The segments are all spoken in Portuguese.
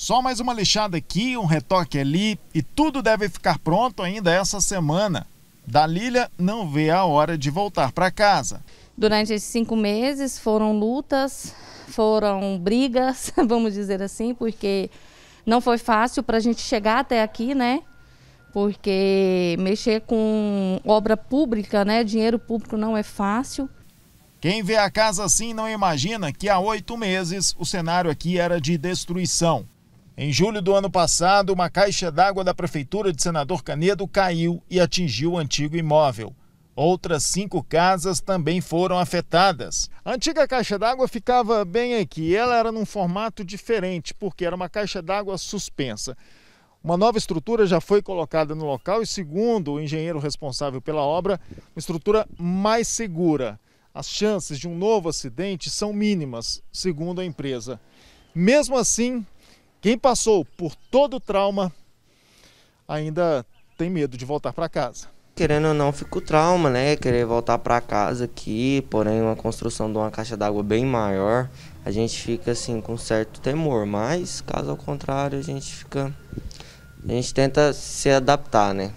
Só mais uma lixada aqui, um retoque ali e tudo deve ficar pronto ainda essa semana. Dalília não vê a hora de voltar para casa. Durante esses cinco meses foram lutas, foram brigas, vamos dizer assim, porque não foi fácil para a gente chegar até aqui, né? Porque mexer com obra pública, né? Dinheiro público não é fácil. Quem vê a casa assim não imagina que há oito meses o cenário aqui era de destruição. Em julho do ano passado, uma caixa d'água da Prefeitura de Senador Canedo caiu e atingiu o antigo imóvel. Outras cinco casas também foram afetadas. A antiga caixa d'água ficava bem aqui. Ela era num formato diferente, porque era uma caixa d'água suspensa. Uma nova estrutura já foi colocada no local e, segundo o engenheiro responsável pela obra, uma estrutura mais segura. As chances de um novo acidente são mínimas, segundo a empresa. Mesmo assim, quem passou por todo o trauma ainda tem medo de voltar para casa. Querendo ou não, fica o trauma, né? Querer voltar para casa aqui, porém uma construção de uma caixa d'água bem maior, a gente fica assim com certo temor, mas caso ao contrário, a gente fica a gente tenta se adaptar, né?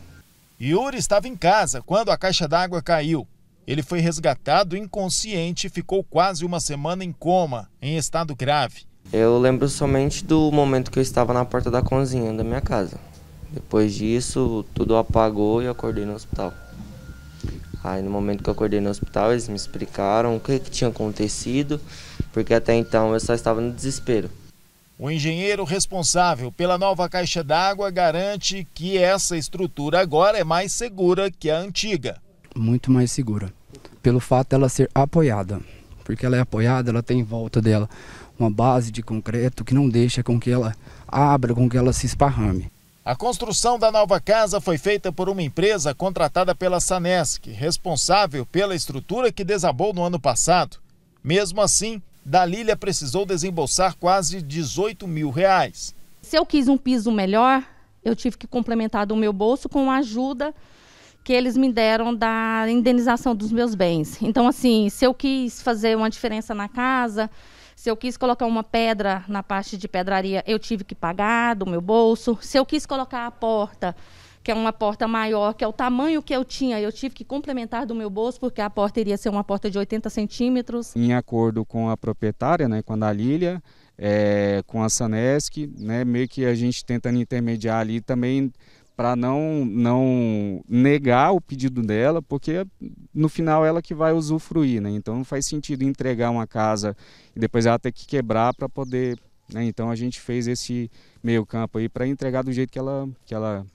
Yuri estava em casa quando a caixa d'água caiu. Ele foi resgatado inconsciente e ficou quase uma semana em coma, em estado grave. Eu lembro somente do momento que eu estava na porta da cozinha da minha casa. Depois disso, tudo apagou e eu acordei no hospital. Aí no momento que eu acordei no hospital, eles me explicaram o que, que tinha acontecido, porque até então eu só estava no desespero. O engenheiro responsável pela nova caixa d'água garante que essa estrutura agora é mais segura que a antiga. Muito mais segura, pelo fato dela ser apoiada, porque ela é apoiada, ela tem em volta dela uma base de concreto que não deixa com que ela abra, com que ela se esparrame. A construção da nova casa foi feita por uma empresa contratada pela Sanesc, responsável pela estrutura que desabou no ano passado. Mesmo assim, Dalília precisou desembolsar quase 18 mil reais. Se eu quis um piso melhor, eu tive que complementar do meu bolso com a ajuda que eles me deram da indenização dos meus bens. Então, assim, se eu quis fazer uma diferença na casa, se eu quis colocar uma pedra na parte de pedraria, eu tive que pagar do meu bolso. Se eu quis colocar a porta, que é uma porta maior, que é o tamanho que eu tinha, eu tive que complementar do meu bolso, porque a porta iria ser uma porta de 80 centímetros. Em acordo com a proprietária, né, com a Dalília, é, com a Sanesc, né, meio que a gente tentando intermediar ali também para não, não negar o pedido dela, porque no final ela que vai usufruir, né? Então não faz sentido entregar uma casa e depois ela ter que quebrar para poder, né? Então a gente fez esse meio campo aí para entregar do jeito que ela, que ela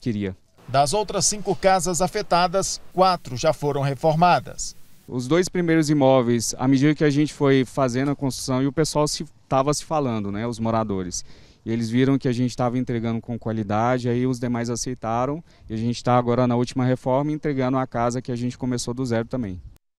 queria. Das outras cinco casas afetadas, quatro já foram reformadas. Os dois primeiros imóveis, à medida que a gente foi fazendo a construção e o pessoal estava se, se falando, né, os moradores e eles viram que a gente estava entregando com qualidade, aí os demais aceitaram e a gente está agora na última reforma entregando a casa que a gente começou do zero também.